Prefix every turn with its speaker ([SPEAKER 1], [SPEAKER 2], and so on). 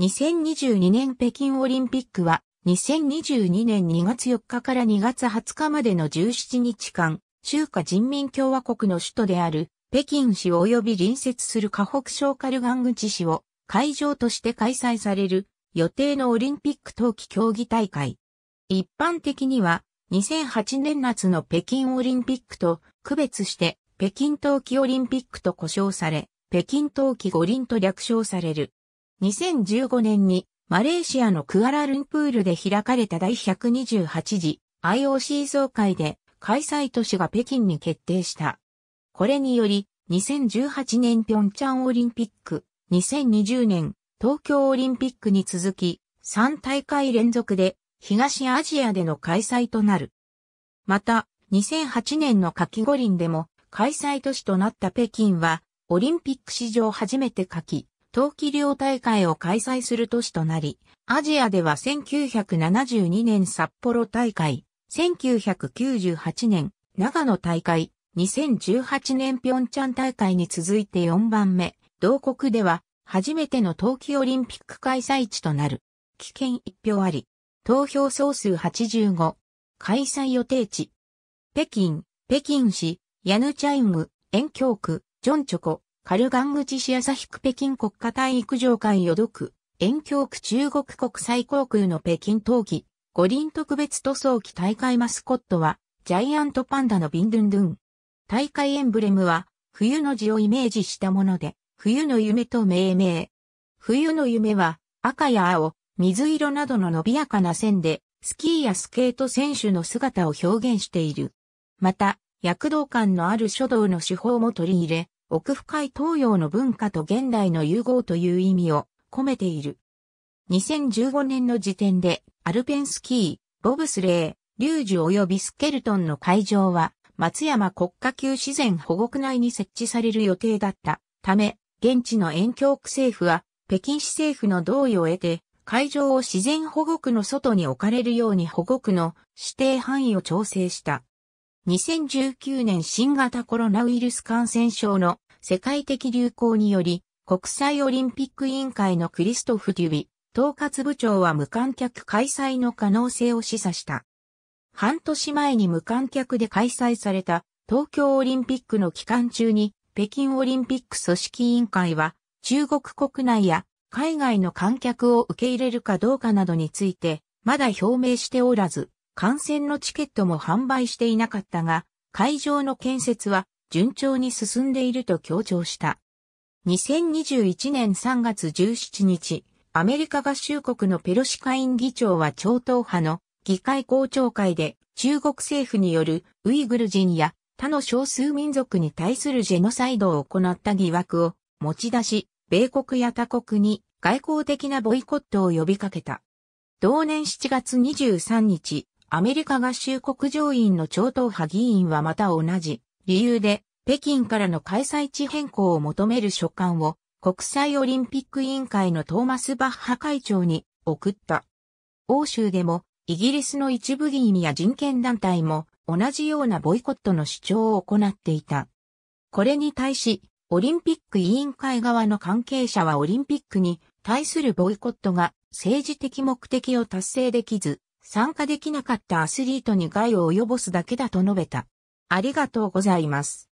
[SPEAKER 1] 2022年北京オリンピックは2022年2月4日から2月20日までの17日間、中華人民共和国の首都である北京市及び隣接する河北省カルガン口市を会場として開催される予定のオリンピック冬季競技大会。一般的には2008年夏の北京オリンピックと区別して北京冬季オリンピックと呼称され、北京冬季五輪と略称される。2015年にマレーシアのクアラルンプールで開かれた第128次 IOC 総会で開催都市が北京に決定した。これにより、2018年平昌オリンピック、2020年東京オリンピックに続き、3大会連続で東アジアでの開催となる。また、2008年の夏季五輪でも開催都市となった北京は、オリンピック史上初めて夏季冬季量大会を開催する都市となり、アジアでは1972年札幌大会、1998年長野大会、2018年平昌大会に続いて4番目、同国では初めての冬季オリンピック開催地となる。危険一票あり。投票総数85。開催予定地。北京、北京市、ヤヌチャイム、遠京区、ジョンチョコ、カルガン口市朝日区北京国家体育場間予読、遠京区中国国際航空の北京冬季、五輪特別塗装機大会マスコットは、ジャイアントパンダのビンドゥンドゥン。大会エンブレムは、冬の字をイメージしたもので、冬の夢と命名。冬の夢は、赤や青、水色などの伸びやかな線で、スキーやスケート選手の姿を表現している。また、躍動感のある書道の手法も取り入れ、奥深い東洋の文化と現代の融合という意味を込めている。2015年の時点で、アルペンスキー、ボブスレー、リュージュ及びスケルトンの会場は、松山国家級自然保護区内に設置される予定だったため、現地の遠京区政府は、北京市政府の同意を得て、会場を自然保護区の外に置かれるように保護区の指定範囲を調整した。2019年新型コロナウイルス感染症の世界的流行により、国際オリンピック委員会のクリストフ・デュビ、統括部長は無観客開催の可能性を示唆した。半年前に無観客で開催された東京オリンピックの期間中に北京オリンピック組織委員会は中国国内や海外の観客を受け入れるかどうかなどについてまだ表明しておらず観戦のチケットも販売していなかったが、会場の建設は順調に進んでいると強調した。2021年3月17日、アメリカ合衆国のペロシ会院議長は超党派の議会公聴会で中国政府によるウイグル人や他の少数民族に対するジェノサイドを行った疑惑を持ち出し、米国や他国に外交的なボイコットを呼びかけた。同年7月23日、アメリカ合衆国上院の超党派議員はまた同じ理由で北京からの開催地変更を求める書簡を国際オリンピック委員会のトーマス・バッハ会長に送った。欧州でもイギリスの一部議員や人権団体も同じようなボイコットの主張を行っていた。これに対し、オリンピック委員会側の関係者はオリンピックに対するボイコットが政治的目的を達成できず、参加できなかったアスリートに害を及ぼすだけだと述べた。ありがとうございます。